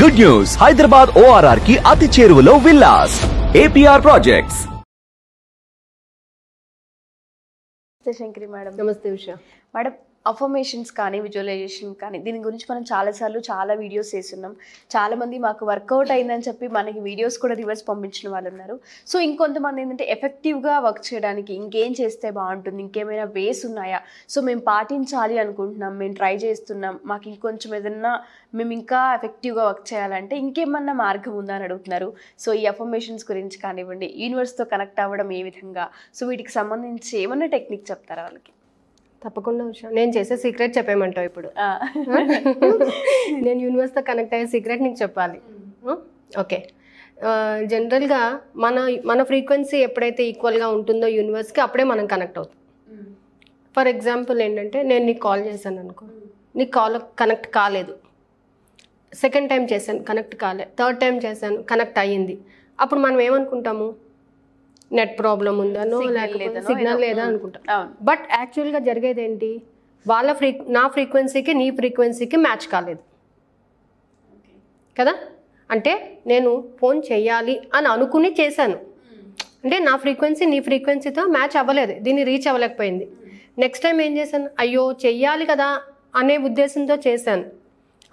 Good news Hyderabad ORR కి అతి చేరువలో villas APR projects Shankari madam నమస్తే ఉషా మేడం అఫర్మేషన్స్ కానీ విజువలైజేషన్ కానీ దీని గురించి మనం చాలాసార్లు చాలా వీడియోస్ చేస్తున్నాం చాలామంది మాకు వర్కౌట్ అయిందని చెప్పి మనకి వీడియోస్ కూడా రివర్స్ పంపించిన వాళ్ళు ఉన్నారు సో ఇంకొంతమంది ఏంటంటే ఎఫెక్టివ్గా వర్క్ చేయడానికి ఇంకేం చేస్తే బాగుంటుంది ఇంకేమైనా వేస్ ఉన్నాయా సో మేము పాటించాలి అనుకుంటున్నాం మేము ట్రై చేస్తున్నాం మాకు ఇంకొంచెం ఏదన్నా మేము ఇంకా ఎఫెక్టివ్గా వర్క్ చేయాలంటే ఇంకేమన్నా మార్గం ఉందా అని అడుగుతున్నారు సో ఈ అఫర్మేషన్స్ గురించి కానివ్వండి యూనివర్స్తో కనెక్ట్ అవ్వడం ఏ విధంగా సో వీటికి సంబంధించి ఏమన్నా టెక్నిక్ చెప్తారా వాళ్ళకి తప్పకుండా ఉషా నేను చేసే సీక్రెట్ చెప్పేయమంటావు ఇప్పుడు నేను యూనివర్స్తో కనెక్ట్ అయ్యే సీక్రెట్ నీకు చెప్పాలి ఓకే జనరల్గా మన మన ఫ్రీక్వెన్సీ ఎప్పుడైతే ఈక్వల్గా ఉంటుందో యూనివర్స్కి అప్పుడే మనం కనెక్ట్ అవుతాం ఫర్ ఎగ్జాంపుల్ ఏంటంటే నేను నీకు కాల్ చేశాను అనుకో నీకు కాల్ కనెక్ట్ కాలేదు సెకండ్ టైం చేశాను కనెక్ట్ కాలే థర్డ్ టైం చేశాను కనెక్ట్ అయ్యింది అప్పుడు మనం ఏమనుకుంటాము నెట్ ప్రాబ్లం ఉందనో లేకపోతే సిగ్నల్ లేదా అనుకుంటా బట్ యాక్చువల్గా జరిగేది ఏంటి వాళ్ళ ఫ్రీ నా ఫ్రీక్వెన్సీకి నీ ఫ్రీక్వెన్సీకి మ్యాచ్ కాలేదు కదా అంటే నేను ఫోన్ చేయాలి అని అనుకుని చేశాను అంటే నా ఫ్రీక్వెన్సీ నీ ఫ్రీక్వెన్సీతో మ్యాచ్ అవ్వలేదు దీన్ని రీచ్ అవ్వలేకపోయింది నెక్స్ట్ టైం ఏం చేశాను అయ్యో చెయ్యాలి కదా అనే ఉద్దేశంతో చేశాను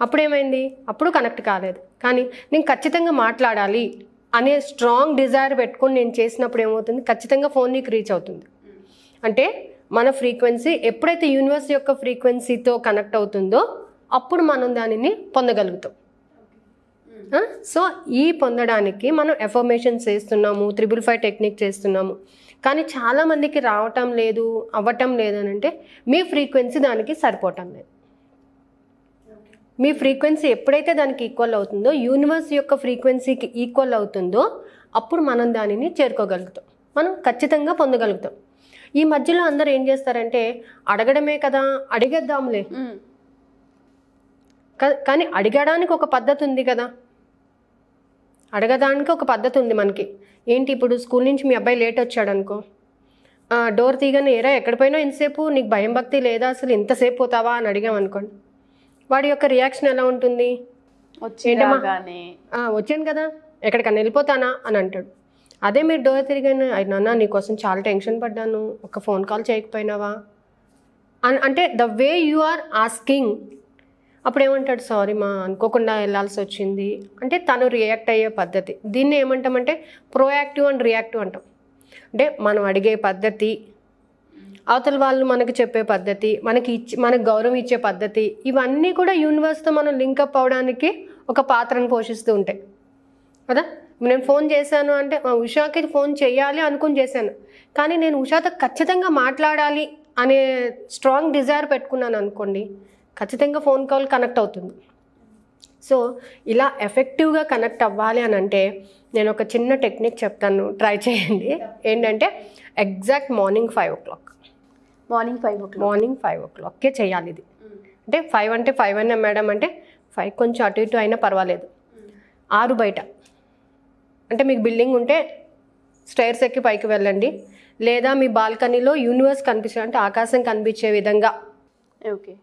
అప్పుడేమైంది అప్పుడు కనెక్ట్ కాలేదు కానీ నేను ఖచ్చితంగా మాట్లాడాలి అనే స్ట్రాంగ్ డిజైర్ పెట్టుకొని నేను చేసినప్పుడు ఏమవుతుంది ఖచ్చితంగా ఫోన్ నీకు రీచ్ అవుతుంది అంటే మన ఫ్రీక్వెన్సీ ఎప్పుడైతే యూనివర్స్ యొక్క ఫ్రీక్వెన్సీతో కనెక్ట్ అవుతుందో అప్పుడు మనం దానిని పొందగలుగుతాం hmm. సో ఈ పొందడానికి మనం ఎఫర్మేషన్స్ చేస్తున్నాము త్రిబుల్ ఫైవ్ టెక్నిక్ చేస్తున్నాము కానీ చాలామందికి రావటం లేదు అవ్వటం లేదనంటే మీ ఫ్రీక్వెన్సీ దానికి సరిపోవటం లేదు మీ ఫ్రీక్వెన్సీ ఎప్పుడైతే దానికి ఈక్వల్ అవుతుందో యూనివర్స్ యొక్క ఫ్రీక్వెన్సీకి ఈక్వల్ అవుతుందో అప్పుడు మనం దానిని చేరుకోగలుగుతాం మనం ఖచ్చితంగా పొందగలుగుతాం ఈ మధ్యలో అందరు ఏం చేస్తారంటే అడగడమే కదా అడిగేద్దాంలే కానీ అడగడానికి ఒక పద్ధతి ఉంది కదా అడగడానికి ఒక పద్ధతి ఉంది మనకి ఏంటి ఇప్పుడు స్కూల్ నుంచి మీ అబ్బాయి లేట్ వచ్చాడు అనుకో డోర్ తీగనేరా ఏరా ఎక్కడ పోయినా ఇంతసేపు నీకు భయం భక్తి లేదా అసలు ఇంతసేపు పోతావా అని అడిగామనుకోండి వాడి యొక్క రియాక్షన్ ఎలా ఉంటుంది వచ్చాను కదా ఎక్కడికన్నా వెళ్ళిపోతానా అని అంటాడు అదే మీరు డోర్ తిరిగాను నాన్న నీకోసం చాలా టెన్షన్ పడ్డాను ఒక ఫోన్ కాల్ చేయకపోయినావా అంటే the way you are asking అప్పుడు ఏమంటాడు సారీ మా అనుకోకుండా వెళ్ళాల్సి వచ్చింది అంటే తను రియాక్ట్ అయ్యే పద్ధతి దీన్ని ఏమంటామంటే ప్రోయాక్టివ్ అండ్ రియాక్టివ్ అంటాం అంటే మనం అడిగే పద్ధతి అవతల వాళ్ళు మనకు చెప్పే పద్ధతి మనకి ఇచ్చి మనకు గౌరవం ఇచ్చే పద్ధతి ఇవన్నీ కూడా యూనివర్స్తో మనం లింకప్ అవడానికి ఒక పాత్రను పోషిస్తూ ఉంటాయి కదా నేను ఫోన్ చేశాను అంటే ఉషాకి ఫోన్ చేయాలి అనుకుని చేశాను కానీ నేను ఉషాతో ఖచ్చితంగా మాట్లాడాలి అనే స్ట్రాంగ్ డిజైర్ పెట్టుకున్నాను అనుకోండి ఖచ్చితంగా ఫోన్ కాల్ కనెక్ట్ అవుతుంది సో ఇలా ఎఫెక్టివ్గా కనెక్ట్ అవ్వాలి అని అంటే నేను ఒక చిన్న టెక్నిక్ చెప్తాను ట్రై చేయండి ఏంటంటే exact morning five o'clock morning five o'clock morning five ఓ క్లాక్కే చేయాలి ఇది అంటే ఫైవ్ అంటే ఫైవ్ అనే మేడం అంటే ఫైవ్ కొంచెం అటు ఇటు అయినా పర్వాలేదు ఆరు బయట అంటే మీకు బిల్డింగ్ ఉంటే స్టైర్స్ ఎక్కి పైకి వెళ్ళండి లేదా మీ బాల్కనీలో యూనివర్స్ కనిపించే అంటే ఆకాశం కనిపించే విధంగా ఓకే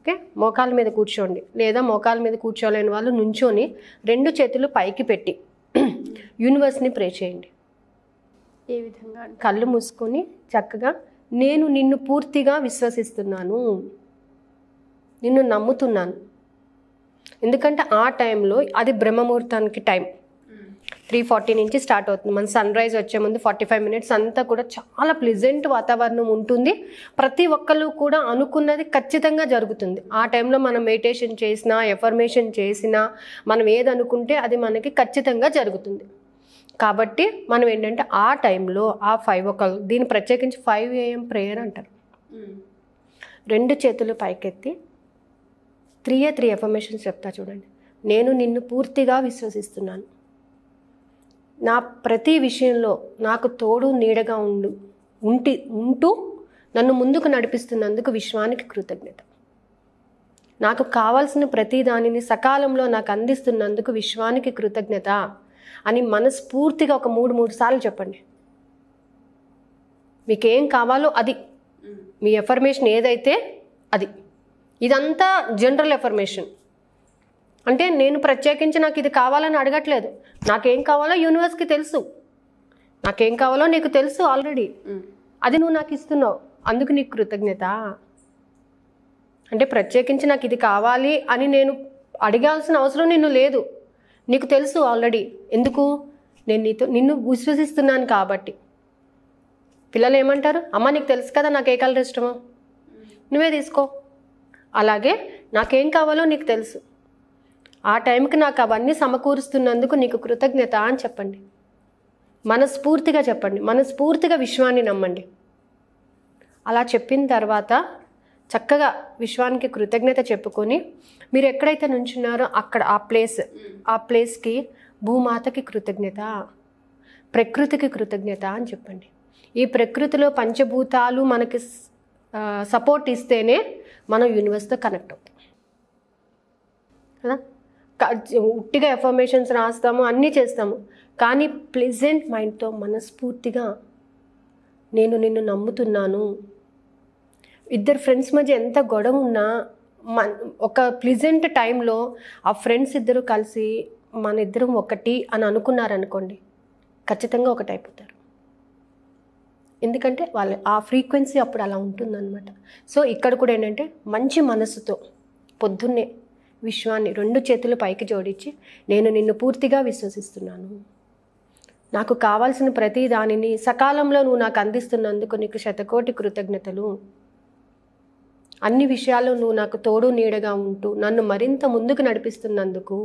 ఓకే మోకాల మీద కూర్చోండి లేదా మోకాల మీద కూర్చోలేని వాళ్ళు నుంచోని రెండు చేతులు పైకి పెట్టి యూనివర్స్ని ప్రే చేయండి ఏ విధంగా కళ్ళు మూసుకొని చక్కగా నేను నిన్ను పూర్తిగా విశ్వసిస్తున్నాను నిన్ను నమ్ముతున్నాను ఎందుకంటే ఆ టైంలో అది బ్రహ్మముహూర్తానికి టైం త్రీ ఫార్టీ నుంచి స్టార్ట్ అవుతుంది మన సన్ రైజ్ వచ్చే ముందు ఫార్టీ ఫైవ్ మినిట్స్ అంతా కూడా చాలా ప్లెజెంట్ వాతావరణం ఉంటుంది ప్రతి ఒక్కరు కూడా అనుకున్నది ఖచ్చితంగా జరుగుతుంది ఆ టైంలో మనం మెడిటేషన్ చేసినా ఎఫర్మేషన్ చేసినా మనం ఏది అనుకుంటే అది మనకి ఖచ్చితంగా జరుగుతుంది కాబట్టి మనం ఏంటంటే ఆ టైంలో ఆ ఫైవ్ ఒక దీన్ని ప్రత్యేకించి ఫైవ్ ఏఎం ప్రేయర్ అంటారు రెండు చేతులు పైకెత్తి త్రీ ఏ త్రీ ఎఫర్మేషన్స్ చెప్తా చూడండి నేను నిన్ను పూర్తిగా విశ్వసిస్తున్నాను నా ప్రతి విషయంలో నాకు తోడు నీడగా ఉండు ఉంటి ఉంటూ నన్ను ముందుకు నడిపిస్తున్నందుకు విశ్వానికి కృతజ్ఞత నాకు కావాల్సిన ప్రతి దానిని సకాలంలో నాకు అందిస్తున్నందుకు విశ్వానికి కృతజ్ఞత అని మనస్ఫూర్తిగా ఒక మూడు మూడు సార్లు చెప్పండి మీకేం కావాలో అది మీ ఎఫర్మేషన్ ఏదైతే అది ఇదంతా జనరల్ ఎఫర్మేషన్ అంటే నేను ప్రత్యేకించి నాకు ఇది కావాలని అడగట్లేదు నాకేం కావాలో యూనివర్స్కి తెలుసు నాకేం కావాలో నీకు తెలుసు ఆల్రెడీ అది నువ్వు నాకు ఇస్తున్నావు అందుకు నీకు కృతజ్ఞత అంటే ప్రత్యేకించి నాకు ఇది కావాలి అని నేను అడగాల్సిన అవసరం నిన్ను లేదు నీకు తెలుసు ఆల్రెడీ ఎందుకు నేను నీతో నిన్ను విశ్వసిస్తున్నాను కాబట్టి పిల్లలు ఏమంటారు అమ్మ నీకు తెలుసు కదా నాకు ఏ కలర్ ఇష్టమో నువ్వే తీసుకో అలాగే నాకేం కావాలో నీకు తెలుసు ఆ టైంకి నాకు అవన్నీ సమకూరుస్తున్నందుకు నీకు కృతజ్ఞత అని చెప్పండి మనస్ఫూర్తిగా చెప్పండి మనస్ఫూర్తిగా విశ్వాన్ని నమ్మండి అలా చెప్పిన తర్వాత చక్కగా విశ్వానికి కృతజ్ఞత చెప్పుకొని మీరు ఎక్కడైతే నుంచున్నారో అక్కడ ఆ ప్లేస్ ఆ ప్లేస్కి భూమాతకి కృతజ్ఞత ప్రకృతికి కృతజ్ఞత అని చెప్పండి ఈ ప్రకృతిలో పంచభూతాలు మనకి సపోర్ట్ ఇస్తేనే మనం యూనివర్స్తో కనెక్ట్ అవుతాం కదా ఉట్టిగా ఎఫర్మేషన్స్ రాస్తాము అన్నీ చేస్తాము కానీ ప్లెజెంట్ మైండ్తో మనస్ఫూర్తిగా నేను నిన్ను నమ్ముతున్నాను ఇద్దరు ఫ్రెండ్స్ మధ్య ఎంత గొడవ ఉన్నా మన ఒక ప్లిజెంట్ టైంలో ఆ ఫ్రెండ్స్ ఇద్దరు కలిసి మన ఇద్దరం ఒకటి అని అనుకున్నారనుకోండి ఖచ్చితంగా ఒకటి అయిపోతారు ఎందుకంటే వాళ్ళ ఆ ఫ్రీక్వెన్సీ అప్పుడు అలా ఉంటుందన్నమాట సో ఇక్కడ కూడా ఏంటంటే మంచి మనసుతో పొద్దున్నే విశ్వాన్ని రెండు చేతులు పైకి జోడించి నేను నిన్ను పూర్తిగా విశ్వసిస్తున్నాను నాకు కావాల్సిన ప్రతి దానిని సకాలంలో నువ్వు నాకు అందిస్తున్నందుకు నీకు శతకోటి కృతజ్ఞతలు అన్ని విషయాలు నువ్వు నాకు తోడు నీడగా ఉంటూ నన్ను మరింత ముందుకు నడిపిస్తున్నందుకు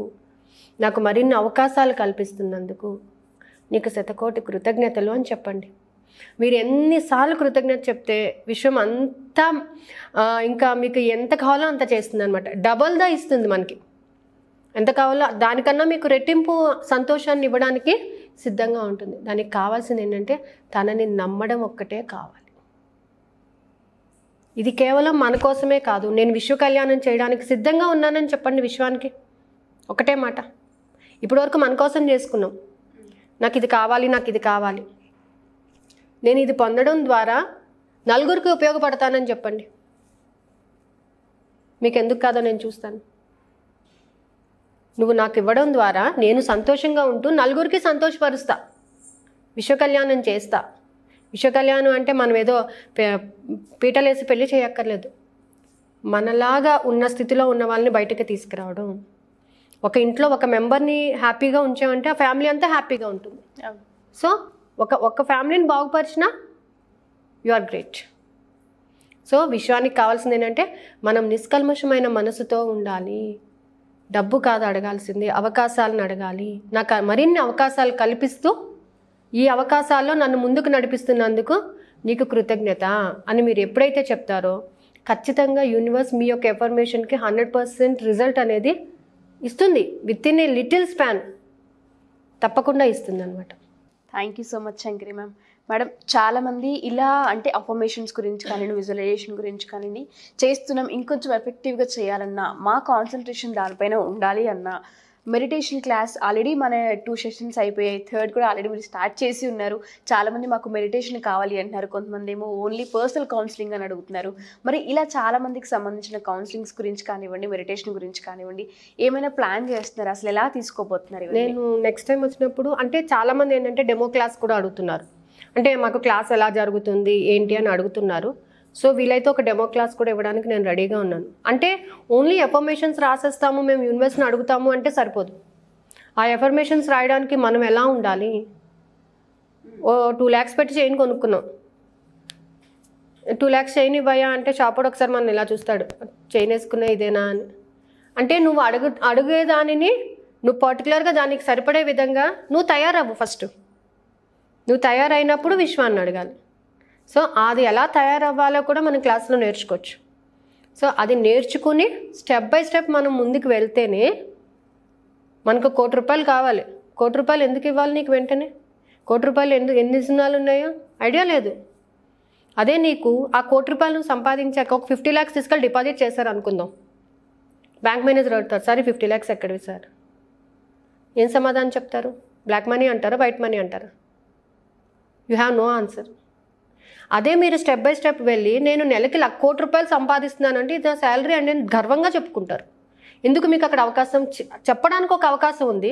నాకు మరిన్ని అవకాశాలు కల్పిస్తున్నందుకు నీకు శతకోటి కృతజ్ఞతలు అని చెప్పండి మీరు ఎన్నిసార్లు కృతజ్ఞత చెప్తే విశ్వం అంతా ఇంకా మీకు ఎంత కావాలో అంత చేస్తుంది అనమాట డబల్దా ఇస్తుంది మనకి ఎంత కావాలో దానికన్నా మీకు రెట్టింపు సంతోషాన్ని ఇవ్వడానికి సిద్ధంగా ఉంటుంది దానికి కావాల్సింది ఏంటంటే తనని నమ్మడం ఒక్కటే కావాలి ఇది కేవలం మన కోసమే కాదు నేను విశ్వ కళ్యాణం చేయడానికి సిద్ధంగా ఉన్నానని చెప్పండి విశ్వానికి ఒకటే మాట ఇప్పటివరకు మన కోసం చేసుకున్నాం నాకు ఇది కావాలి నాకు ఇది కావాలి నేను ఇది పొందడం ద్వారా నలుగురికి ఉపయోగపడతానని చెప్పండి మీకు ఎందుకు కాదో నేను చూస్తాను నువ్వు నాకు ఇవ్వడం ద్వారా నేను సంతోషంగా ఉంటూ నలుగురికి సంతోషపరుస్తా కళ్యాణం చేస్తా విశ్వకళ్యాణం అంటే మనం ఏదో పీటలేసి పెళ్లి చేయక్కర్లేదు మనలాగా ఉన్న స్థితిలో ఉన్న వాళ్ళని బయటకి తీసుకురావడం ఒక ఇంట్లో ఒక మెంబర్ని హ్యాపీగా ఉంచామంటే ఆ ఫ్యామిలీ అంతా హ్యాపీగా ఉంటుంది సో ఒక ఒక ఫ్యామిలీని బాగుపరిచిన యు ఆర్ గ్రేట్ సో విశ్వానికి కావాల్సింది ఏంటంటే మనం నిష్కల్మషమైన మనసుతో ఉండాలి డబ్బు కాదు అడగాల్సింది అవకాశాలను అడగాలి నాకు మరిన్ని అవకాశాలు కల్పిస్తూ ఈ అవకాశాల్లో నన్ను ముందుకు నడిపిస్తున్నందుకు నీకు కృతజ్ఞత అని మీరు ఎప్పుడైతే చెప్తారో ఖచ్చితంగా యూనివర్స్ మీ యొక్క ఎఫర్మేషన్కి హండ్రెడ్ పర్సెంట్ రిజల్ట్ అనేది ఇస్తుంది within a little span తప్పకుండా ఇస్తుంది అనమాట thank you so much Shankari ma'am madam చాలామంది ఇలా అంటే అఫర్మేషన్స్ గురించి కానివ్వండి విజువలైజేషన్ గురించి కానివ్వండి చేస్తున్నాం ఇంకొంచెం ఎఫెక్టివ్గా చేయాలన్నా మా కాన్సన్ట్రేషన్ దానిపైన ఉండాలి అన్నా మెడిటేషన్ క్లాస్ ఆల్రెడీ మన టూ సెషన్స్ అయిపోయాయి థర్డ్ కూడా ఆల్రెడీ మీరు స్టార్ట్ చేసి ఉన్నారు చాలామంది మాకు మెడిటేషన్ కావాలి అంటున్నారు కొంతమంది ఏమో ఓన్లీ పర్సనల్ కౌన్సిలింగ్ అని అడుగుతున్నారు మరి ఇలా చాలామందికి సంబంధించిన కౌన్సిలింగ్స్ గురించి కానివ్వండి మెడిటేషన్ గురించి కానివ్వండి ఏమైనా ప్లాన్ చేస్తున్నారు అసలు ఎలా తీసుకోబోతున్నారు నేను నెక్స్ట్ టైం వచ్చినప్పుడు అంటే చాలామంది ఏంటంటే డెమో క్లాస్ కూడా అడుగుతున్నారు అంటే మాకు క్లాస్ ఎలా జరుగుతుంది ఏంటి అని అడుగుతున్నారు సో వీలైతే ఒక డెమో క్లాస్ కూడా ఇవ్వడానికి నేను రెడీగా ఉన్నాను అంటే ఓన్లీ ఎఫర్మేషన్స్ రాసేస్తాము మేము యూనివర్స్ని అడుగుతాము అంటే సరిపోదు ఆ ఎఫర్మేషన్స్ రాయడానికి మనం ఎలా ఉండాలి ఓ టూ ల్యాక్స్ పెట్టి చైన్ కొనుక్కున్నాం టూ ల్యాక్స్ చైన్ ఇవ్వయా అంటే షాపుడు ఒకసారి మనం ఇలా చూస్తాడు చైన్ వేసుకున్నా ఇదేనా అని అంటే నువ్వు అడుగు అడిగే దానిని నువ్వు పర్టికులర్గా దానికి సరిపడే విధంగా నువ్వు తయారవ్వు ఫస్ట్ నువ్వు తయారైనప్పుడు విశ్వాన్ని అడగాలి సో అది ఎలా తయారవ్వాలో కూడా మనం క్లాస్లో నేర్చుకోవచ్చు సో అది నేర్చుకుని స్టెప్ బై స్టెప్ మనం ముందుకు వెళ్తేనే మనకు కోటి రూపాయలు కావాలి కోటి రూపాయలు ఎందుకు ఇవ్వాలి నీకు వెంటనే కోటి రూపాయలు ఎందుకు ఎన్ని సినిమాలు ఉన్నాయో ఐడియా లేదు అదే నీకు ఆ కోటి రూపాయలు సంపాదించాక ఒక ఫిఫ్టీ ల్యాక్స్ తీసుకెళ్ళి డిపాజిట్ చేశారు అనుకుందాం బ్యాంక్ మేనేజర్ అడుగుతారు సారీ ఫిఫ్టీ ల్యాక్స్ ఎక్కడివి సార్ ఏం సమాధానం చెప్తారు బ్లాక్ మనీ అంటారా వైట్ మనీ అంటారా యూ హ్యావ్ నో ఆన్సర్ అదే మీరు స్టెప్ బై స్టెప్ వెళ్ళి నేను నెలకి కోటి రూపాయలు సంపాదిస్తున్నానంటే ఇది శాలరీ అని నేను గర్వంగా చెప్పుకుంటారు ఎందుకు మీకు అక్కడ అవకాశం చెప్పడానికి ఒక అవకాశం ఉంది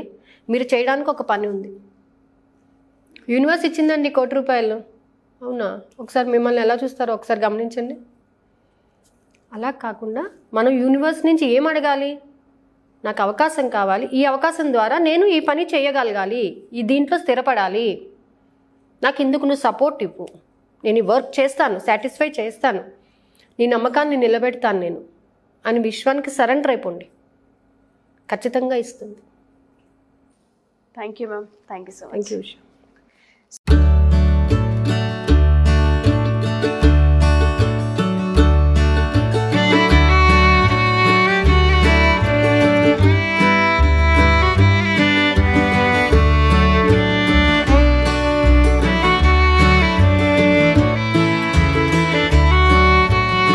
మీరు చేయడానికి ఒక పని ఉంది యూనివర్స్ ఇచ్చిందండి కోటి రూపాయలు అవునా ఒకసారి మిమ్మల్ని ఎలా చూస్తారో ఒకసారి గమనించండి అలా కాకుండా మనం యూనివర్స్ నుంచి ఏం అడగాలి నాకు అవకాశం కావాలి ఈ అవకాశం ద్వారా నేను ఈ పని చేయగలగాలి ఈ దీంట్లో స్థిరపడాలి నాకు ఇందుకు నువ్వు సపోర్ట్ ఇవ్వు నేను ఈ వర్క్ చేస్తాను సాటిస్ఫై చేస్తాను నీ నమ్మకాన్ని నిలబెడతాను నేను అని విశ్వానికి సరెండర్ అయిపోండి ఖచ్చితంగా ఇస్తుంది thank you ma'am thank you so much thank you